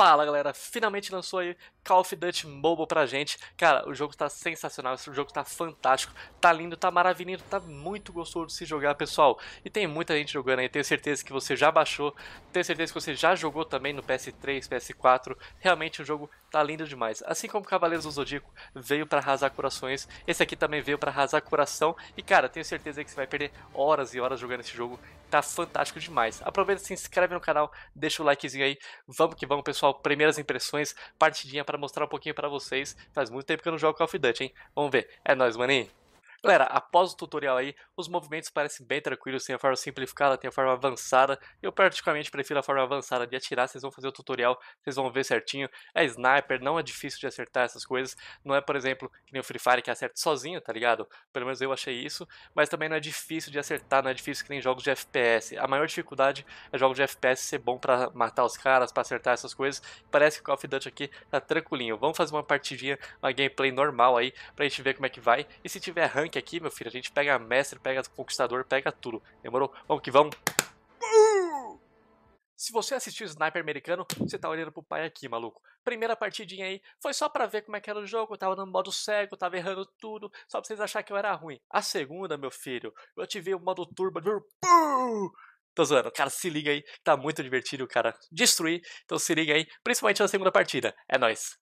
Fala galera, finalmente lançou aí Call of Duty Mobile pra gente. Cara, o jogo tá sensacional, esse jogo tá fantástico, tá lindo, tá maravilhoso, tá muito gostoso de se jogar, pessoal. E tem muita gente jogando aí, tenho certeza que você já baixou, tenho certeza que você já jogou também no PS3, PS4. Realmente um jogo Tá lindo demais. Assim como Cavaleiros do Zodíaco veio para arrasar corações, esse aqui também veio para arrasar coração. E cara, tenho certeza que você vai perder horas e horas jogando esse jogo. Tá fantástico demais. Aproveita, se inscreve no canal, deixa o likezinho aí. Vamos que vamos, pessoal. Primeiras impressões, partidinha para mostrar um pouquinho para vocês. Faz muito tempo que eu não jogo Call of Duty, hein? Vamos ver. É nóis, maninho. Galera, após o tutorial aí, os movimentos parecem bem tranquilos, tem a forma simplificada, tem a forma avançada. Eu praticamente prefiro a forma avançada de atirar, vocês vão fazer o tutorial, vocês vão ver certinho. É sniper, não é difícil de acertar essas coisas. Não é, por exemplo, que nem o Free Fire que acerta sozinho, tá ligado? Pelo menos eu achei isso. Mas também não é difícil de acertar, não é difícil que nem jogos de FPS. A maior dificuldade é jogos de FPS ser bom pra matar os caras, pra acertar essas coisas. Parece que o Call of Duty aqui tá tranquilinho. Vamos fazer uma partidinha, uma gameplay normal aí, pra gente ver como é que vai. E se tiver rank aqui, meu filho, a gente pega mestre, pega conquistador, pega tudo. Demorou? Vamos que vamos. Uh! Se você assistiu Sniper Americano, você tá olhando pro pai aqui, maluco. Primeira partidinha aí foi só para ver como é que era o jogo, eu tava no modo cego, tava errando tudo, só pra vocês acharem que eu era ruim. A segunda, meu filho, eu ativei o modo turbo, uh! Tô zoando, cara, se liga aí, tá muito divertido, cara, destruir, então se liga aí, principalmente na segunda partida. É nóis!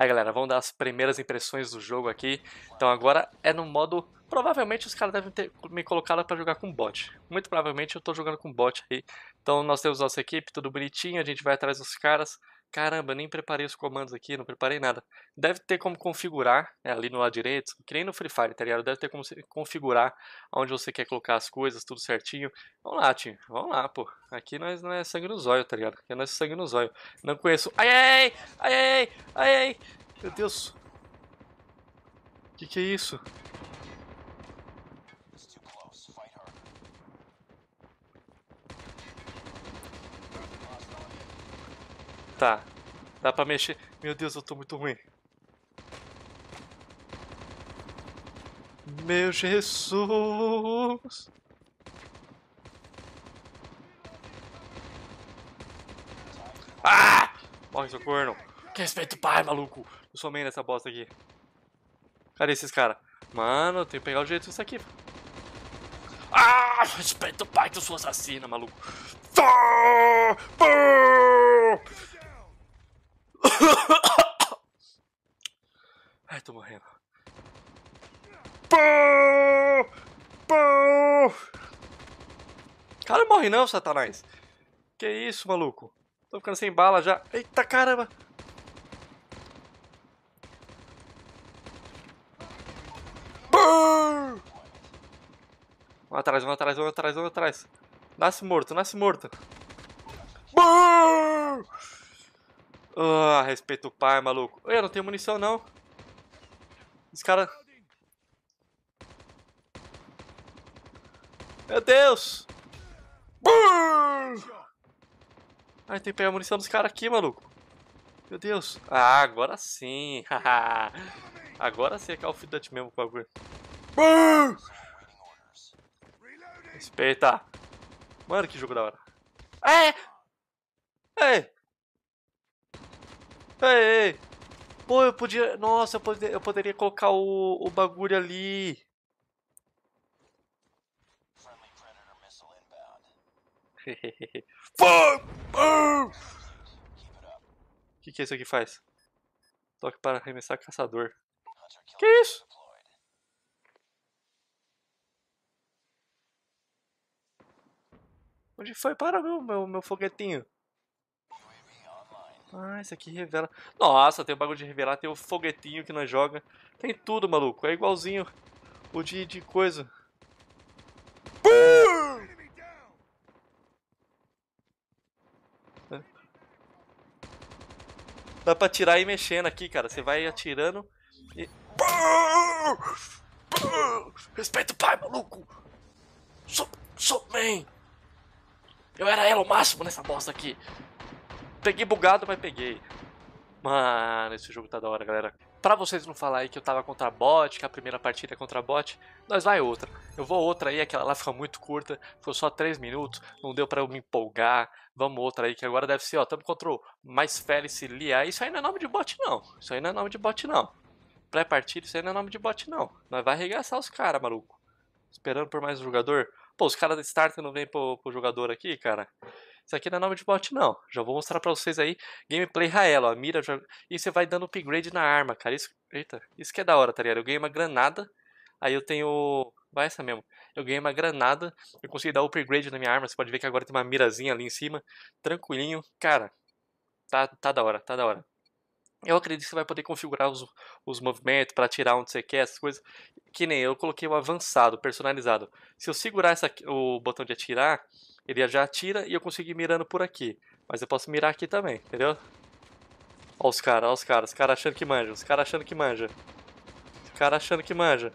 Aí galera, vamos dar as primeiras impressões do jogo aqui. Então agora é no modo... Provavelmente os caras devem ter me colocado para jogar com bot. Muito provavelmente eu estou jogando com bot aí. Então nós temos nossa equipe, tudo bonitinho, a gente vai atrás dos caras. Caramba, nem preparei os comandos aqui, não preparei nada. Deve ter como configurar, é, ali no lado direito, que nem no Free Fire, tá ligado? Deve ter como configurar onde você quer colocar as coisas, tudo certinho. Vamos lá, Tim. vamos lá, pô. Aqui nós não é sangue no zóio, tá ligado? Aqui nós é sangue no zóio. Não conheço... Ai, ai, ai, ai, ai, ai, ai. Meu Deus. Que que é isso? Tá. Dá pra mexer. Meu Deus, eu tô muito ruim. Meu Jesus! Ah! Morre, seu corno! Que respeito, pai, maluco! Eu sou meio nessa bosta aqui. Cadê esses caras? Mano, eu tenho que pegar o jeito disso aqui. Ah! Respeito, pai, que eu sou assassina, maluco! Ah! Ah! Ai, tô morrendo. Pô! Pô! Cara, morre não, satanás. Que isso, maluco? Tô ficando sem bala já. Eita caramba! Pô! Vamos atrás, vamos atrás, vamos atrás, vamos atrás. Nasce morto, nasce morto. Burr. Ah, oh, respeito o pai, maluco. Eu não tenho munição, não. Os cara. Meu Deus! Ai, tem que pegar a munição dos caras aqui, maluco. Meu Deus. Ah, agora sim. agora sim é Call of Duty mesmo o bagulho. Respeita. Mano, que jogo da hora. É! É! Ei, ei. Pô, eu podia... Nossa, eu, poderia, eu poderia colocar o, o bagulho ali. O hum. que, que é isso aqui faz? Toque para arremessar caçador. Que é isso? Onde foi para meu, meu, meu foguetinho? Ah, esse aqui revela. Nossa, tem o bagulho de revelar, tem o foguetinho que nós joga. Tem tudo, maluco. É igualzinho o de, de coisa. É. Dá pra atirar e mexendo aqui, cara. Você vai atirando e... Respeita o pai, maluco! Sou, sou man! Eu era ela o máximo nessa bosta aqui peguei bugado, mas peguei. Mano, esse jogo tá da hora, galera. Pra vocês não falar aí que eu tava contra bot, que a primeira partida é contra bot, nós vai outra. Eu vou outra aí, aquela lá fica muito curta, ficou só 3 minutos, não deu pra eu me empolgar. Vamos outra aí, que agora deve ser, ó, tamo contra o mais Félix Lia. Isso aí não é nome de bot, não. Isso aí não é nome de bot, não. Pré-partida, isso aí não é nome de bot, não. Nós vai arregaçar os caras, maluco. Esperando por mais um jogador. Pô, os caras da start não vêm pro, pro jogador aqui, cara. Isso aqui não é nome de bot, não. Já vou mostrar pra vocês aí gameplay Rael, ó. Mira, joga... e você vai dando upgrade na arma, cara. Isso... Eita, isso que é da hora, tá ligado? Eu ganhei uma granada, aí eu tenho... Vai essa mesmo. Eu ganhei uma granada, eu consegui dar upgrade na minha arma. Você pode ver que agora tem uma mirazinha ali em cima. Tranquilinho. Cara, tá, tá da hora, tá da hora. Eu acredito que você vai poder configurar os, os movimentos para tirar onde você quer, essas coisas. Que nem eu coloquei o avançado, personalizado. Se eu segurar essa, o botão de atirar, ele já atira e eu consigo ir mirando por aqui. Mas eu posso mirar aqui também, entendeu? Ó os caras, ó os caras. Os caras achando que manja, os caras achando que manja. Os caras achando que manja.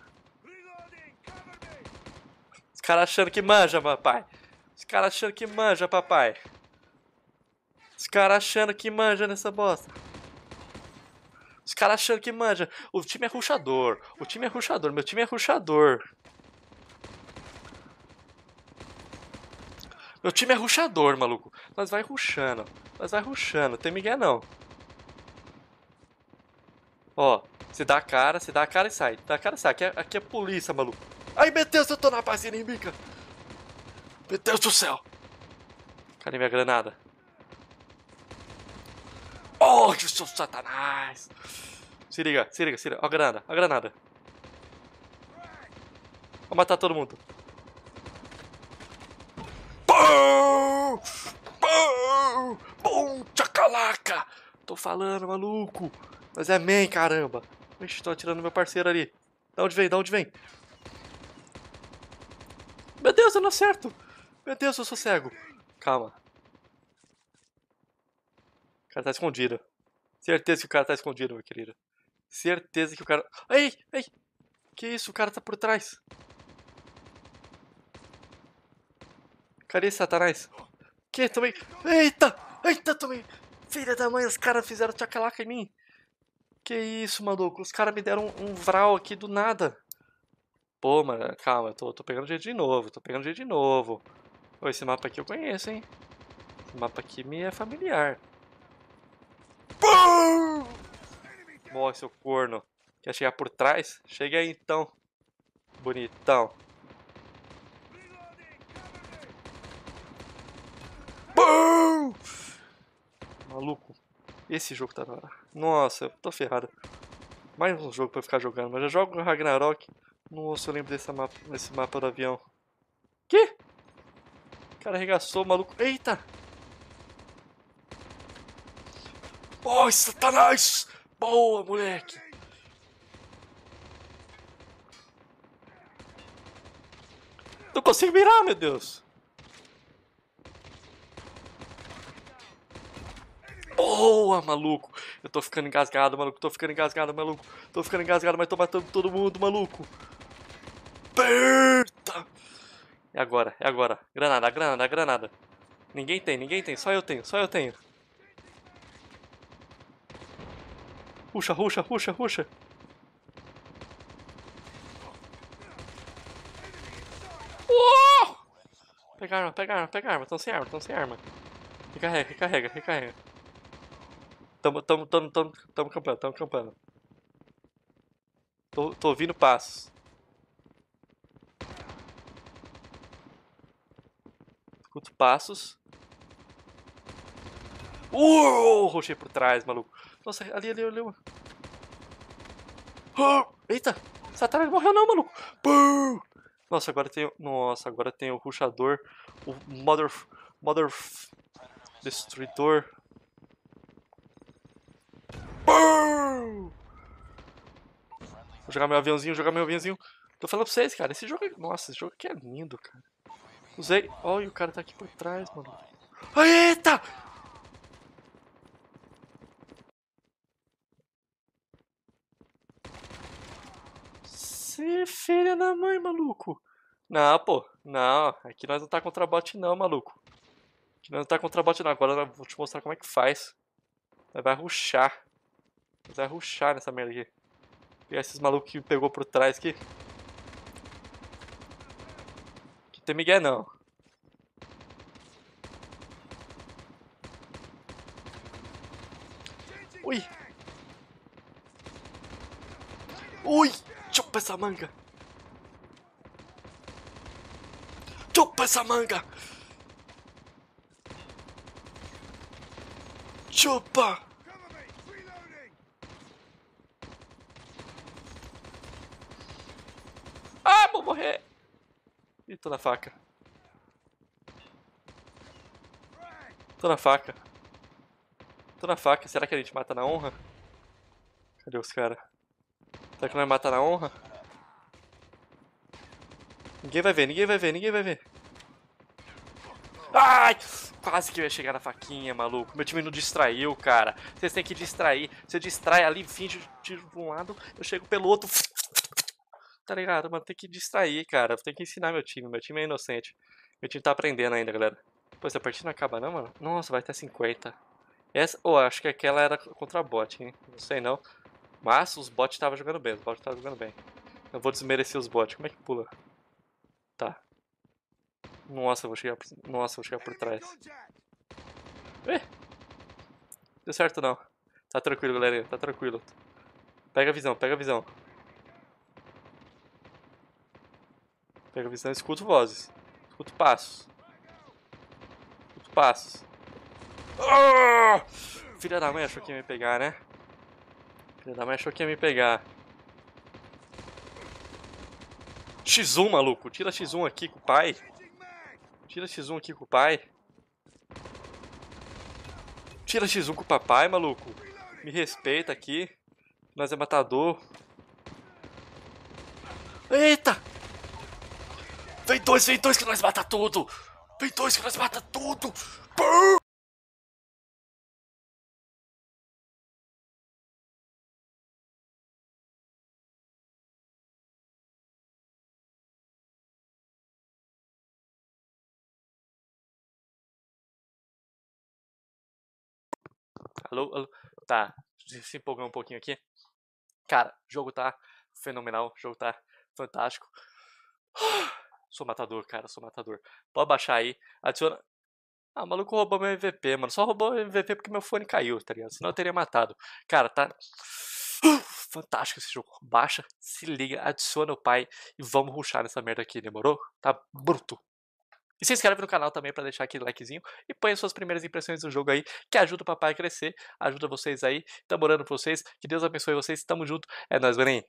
Os caras achando que manja, papai. Os caras achando que manja, papai. Os caras achando que manja nessa bosta. Os caras achando que manja. O time é ruxador. O time é ruxador. Meu time é ruxador. Meu time é ruxador, maluco. Nós vai ruxando. Nós vai ruxando. Tem migué não. Ó, se dá a cara, se dá a cara e sai. Dá a cara e sai. Aqui é, aqui é polícia, maluco. Ai, meu Deus, eu tô na base inimiga. Meu Deus do céu. Cadê minha granada? Oh, eu sou satanás. Se liga, se liga, se liga. Ó a granada, ó a granada. Vou matar todo mundo. Pum, pum, pum, Chacalaca! Tô falando, maluco! Mas é man, caramba! Ixi, tô atirando meu parceiro ali. Da onde vem? Da onde vem? Meu Deus, eu não acerto! Meu Deus, eu sou cego. Calma. O cara tá escondido. Certeza que o cara tá escondido, meu querido. Certeza que o cara... Ai, ai! Que isso? O cara tá por trás. Cadê Satanás? Que também? Eita! Eita também! Filha da mãe, os caras fizeram tchacalaca em mim. Que isso, maluco? Os caras me deram um vral aqui do nada. Pô, mano, calma, eu tô, tô pegando jeito de novo, tô pegando jeito de novo. Pô, esse mapa aqui eu conheço, hein? Esse mapa aqui me é familiar. Pum! Morre, seu corno. Quer chegar por trás? Chega aí, então. Bonitão. maluco. Esse jogo tá... Nossa, eu tô ferrado. Mais um jogo pra ficar jogando, mas eu jogo no Ragnarok. Nossa, eu lembro desse mapa, desse mapa do avião. Que? O cara arregaçou, maluco. Eita! oh, Satanás! Tá Boa, moleque! Não consigo mirar, meu Deus! Boa, maluco. Eu tô ficando engasgado, maluco. Tô ficando engasgado, maluco. Tô ficando engasgado, mas tô matando todo mundo, maluco. Perta! É agora, é agora. Granada, granada, granada. Ninguém tem, ninguém tem. Só eu tenho, só eu tenho. Ruxa, ruxa, ruxa, pega arma, pega arma. Estão sem arma, estão sem arma. Recarrega, recarrega, recarrega. Tamo, tamo, tamo, tamo, tamo campando, tamo campando. Tô, tô ouvindo passos. Escuto passos. Uh, rochei por trás, maluco. Nossa, ali, ali, ali. Ah, eita, Satanás morreu não, maluco. Nossa, agora tem, nossa, agora tem o ruxador, o mother, mother, destruidor. Vou jogar meu aviãozinho, jogar meu aviãozinho. Tô falando pra vocês, cara, esse jogo é... Nossa, esse jogo aqui é lindo, cara. Usei... Olha, o cara tá aqui por trás, mano. Eita! Você é filha da mãe, maluco. Não, pô. Não, aqui nós não tá contra bot não, maluco. Aqui nós não tá contra bot não. Agora eu vou te mostrar como é que faz. Vai ruxar vai ruxar nessa merda aqui. E esses malucos que pegou por trás aqui. Que tem migué não. Ui! Ui! Chupa essa manga! Chupa essa manga! Chupa! Tô na faca. Tô na faca. Tô na faca. Será que a gente mata na honra? Cadê os caras? Será que nós mata na honra? Ninguém vai ver, ninguém vai ver, ninguém vai ver. Ai! Quase que eu ia chegar na faquinha, maluco. Meu time não distraiu, cara. Vocês têm que distrair. Você distrai ali, finge de um lado, eu chego pelo outro tá ligado? Mano, tem que distrair, cara. Tem que ensinar meu time. Meu time é inocente. Meu time tá aprendendo ainda, galera. Pô, essa partida não acaba não, mano? Nossa, vai até 50. Essa, oh, acho que aquela era contra bot, hein? Não sei não. Mas os bots estavam jogando bem, os bots estavam jogando bem. Eu vou desmerecer os bots. Como é que pula? Tá. Nossa, eu vou chegar por... Nossa, vou chegar por trás. Ué! Deu certo não. Tá tranquilo, galera Tá tranquilo. Pega a visão, pega a visão. Pega a visão e escuto vozes. Escuto passos. Escuto passos. Oh! Filha da mãe achou que ia me pegar, né? Filha da mãe achou que ia me pegar. X1, maluco. Tira X1 aqui com o pai. Tira X1 aqui com o pai. Tira X1 com o papai, maluco. Me respeita aqui. Nós é matador. Eita! Vem dois, vem dois que nós mata tudo! Vem dois que nós mata tudo! Pum! Alô, alô. Tá, se empolgando um pouquinho aqui. Cara, jogo tá fenomenal, jogo tá fantástico. Sou matador, cara, sou matador. Pode baixar aí, adiciona. Ah, o maluco roubou meu MVP, mano. Só roubou meu MVP porque meu fone caiu, tá ligado? Senão eu teria matado. Cara, tá. fantástico esse jogo. Baixa, se liga, adiciona o pai e vamos ruxar nessa merda aqui, demorou? Tá bruto. E se inscreve no canal também para deixar aquele likezinho e põe suas primeiras impressões do jogo aí, que ajuda o papai a crescer, ajuda vocês aí. Tamo orando pra vocês, que Deus abençoe vocês, tamo junto. É nóis, Benin.